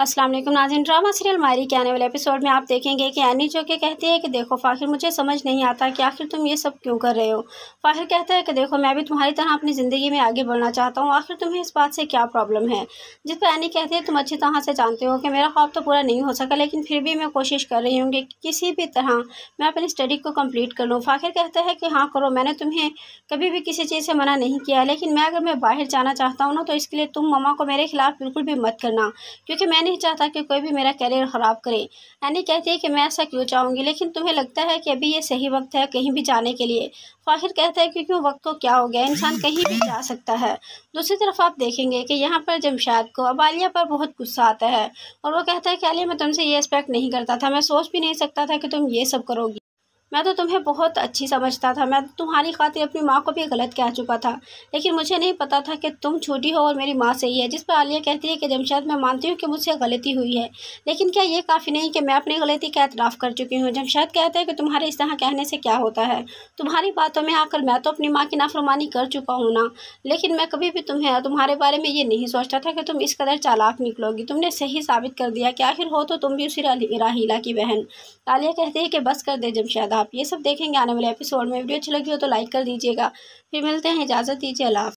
Aslam Nazin drama serial Mayri के आने वाले एपिसोड में आप देखेंगे कि एनी जो के कहते हैं कि देखो फ़ाहिर मुझे समझ नहीं आता कि आखिर तुम ये सब क्यों कर रहे हो फ़ाहिर कहता है कि देखो मैं भी तुम्हारी तरह अपनी ज़िंदगी में आगे बढ़ना चाहता हूँ आखिर तुम्हें इस बात से क्या प्रॉब्लम है जिस पर एनी कहती है तुम अच्छी तरह से जानते हो कि मेरा ख्वाब तो पूरा नहीं हो सका लेकिन फिर भी मैं कोशिश कर रही हूँ कि किसी भी तरह मैं अपनी स्टडी को कम्प्लीट कर लूँ फ़ाहिर कहता है कि हाँ करो मैंने तुम्हें कभी भी किसी चीज़ से मना नहीं किया लेकिन मैं अगर मैं बाहर जाना चाहता हूँ ना तो इसके लिए तुम ममा को मेरे खिलाफ़ बिल्कुल भी मत करना क्योंकि मैंने नहीं चाहता कि कोई भी मेरा करियर ख़राब करे एनी कहती है कि मैं ऐसा क्यों चाहूँगी लेकिन तुम्हें लगता है कि अभी ये सही वक्त है कहीं भी जाने के लिए फ़ाहिर कहता है कि क्यों वक्त को क्या हो गया इंसान कहीं भी जा सकता है दूसरी तरफ आप देखेंगे कि यहाँ पर जमशाद को अब आलिया पर बहुत गुस्सा आता है और वो कहता है कि आलिया मैं तुमसे ये एक्सपेक्ट नहीं करता था मैं सोच भी नहीं सकता था कि तुम ये सब करोगी मैं तो तुम्हें बहुत अच्छी समझता था मैं तुम्हारी खातिर अपनी माँ को भी गलत कह चुका था लेकिन मुझे नहीं पता था कि तुम छोटी हो और मेरी माँ सही है जिस पर आलिया कहती है कि जमशेद मैं मानती हूँ कि मुझसे गलती हुई है लेकिन क्या ये काफ़ी नहीं कि मैं अपनी गलती का एतराफ़ कर चुकी हूँ जमशेद कहते हैं कि तुम्हारे इस तरह कहने से क्या होता है तुम्हारी बातों में आकर मैं तो अपनी माँ की नाफरमानी कर चुका हूँ ना लेकिन मैं कभी भी तुम्हें तुम्हारे बारे में ये नहीं सोचता था कि तुम इस कदर चालाक निकलोगी तुमने सही साबित कर दिया कि आखिर हो तो तुम भी उसी राहीला की बहन आलिया कहती है कि बस कर दे जमशेदा आप ये सब देखेंगे आने वाले एपिसोड में वीडियो अच्छी लगी हो तो लाइक कर दीजिएगा फिर मिलते हैं इजाज़त दीजिए अला